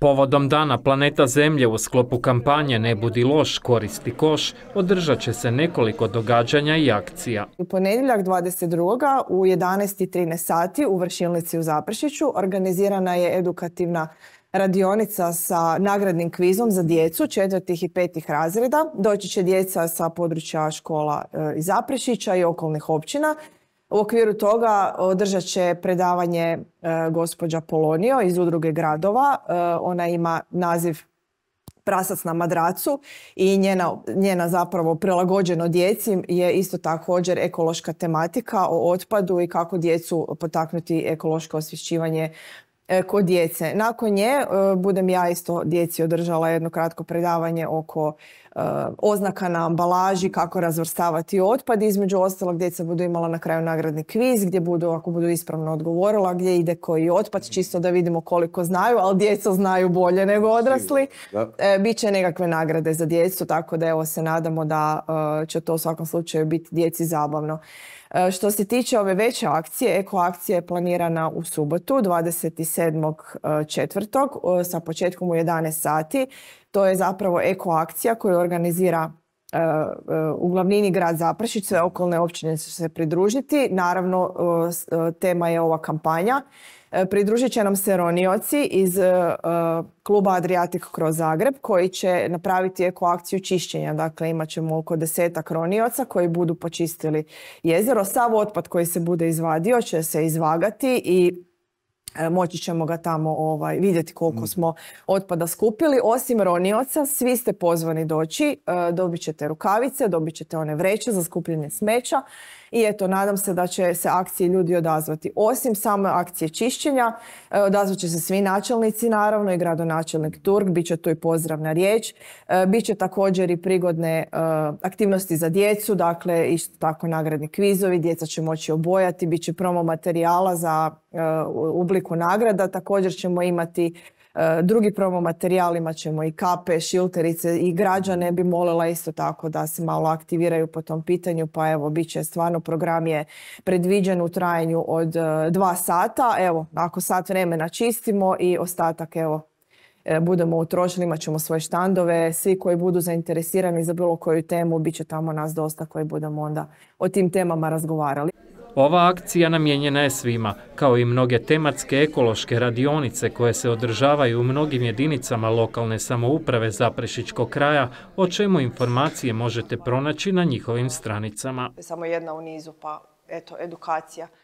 Povodom dana Planeta Zemlje u sklopu kampanje Ne budi loš, koristi koš, održat će se nekoliko događanja i akcija. U ponedjeljak 22. u 11.13 sati u Vršilnici u Zaprešiću organizirana je edukativna radionica sa nagradnim kvizom za djecu četvrtih i petih razreda. Doći će djeca sa područja škola e, iz Zaprešića i okolnih općina u okviru toga održat će predavanje e, gospođa Polonio iz udruge gradova. E, ona ima naziv prasac na madracu i njena, njena zapravo prilagođeno djeci je isto također ekološka tematika o otpadu i kako djecu potaknuti ekološko osvješćivanje e, kod djece. Nakon nje budem ja isto djeci održala jedno kratko predavanje oko Eh, oznaka na ambalaži kako razvrstavati otpad. Između ostalog djeca budu imala na kraju nagradni kviz gdje budu, ako budu ispravno odgovorila, gdje ide koji otpad, čisto da vidimo koliko znaju, ali djeca znaju bolje nego odrasli. Eh, Biće nekakve nagrade za djecu, tako da evo se nadamo da eh, će to u svakom slučaju biti djeci zabavno. što se tiče ove veće akcije, eko akcija je planirana u subotu 27.4. sa početkom u 11 sati. To je zapravo ekoakcija koju organizira uglavnini e, e, u glavnini grad Zaprešić, sve okolne općine će se pridružiti. Naravno, e, tema je ova kampanja. Pridružit će nam se ronioci iz kluba Adriatic kroz Zagreb koji će napraviti eko akciju čišćenja. Dakle, imat ćemo oko desetak ronioca koji budu počistili jezero. Sav otpad koji se bude izvadio će se izvagati i E, moći ćemo ga tamo ovaj, vidjeti koliko mm. smo otpada skupili. Osim ronioca, svi ste pozvani doći, e, dobit ćete rukavice, dobit ćete one vreće za skupljanje smeća i eto, nadam se da će se akcije ljudi odazvati. Osim same akcije čišćenja, e, odazvat će se svi načelnici, naravno, i gradonačelnik Turk, bit će tu i pozdravna riječ. Biće također i prigodne aktivnosti za djecu, dakle, isto tako nagradni kvizovi, djeca će moći obojati, bit će promo materijala za E, u obliku nagrada. Također ćemo imati e, drugi promo materijal, imat ćemo i kape, šilterice i građane bi molila isto tako da se malo aktiviraju po tom pitanju, pa evo, bit će stvarno program je predviđen u trajanju od e, dva sata, evo, ako sat vremena čistimo i ostatak, evo, budemo utrošili, imat ćemo svoje štandove, svi koji budu zainteresirani za bilo koju temu, bit će tamo nas dosta koji budemo onda o tim temama razgovarali. Ova akcija namijenjena je svima, kao i mnoge tematske ekološke radionice koje se održavaju u mnogim jedinicama lokalne samouprave Zaprešićkog kraja, o čemu informacije možete pronaći na njihovim stranicama. Samo jedna u pa eto, edukacija.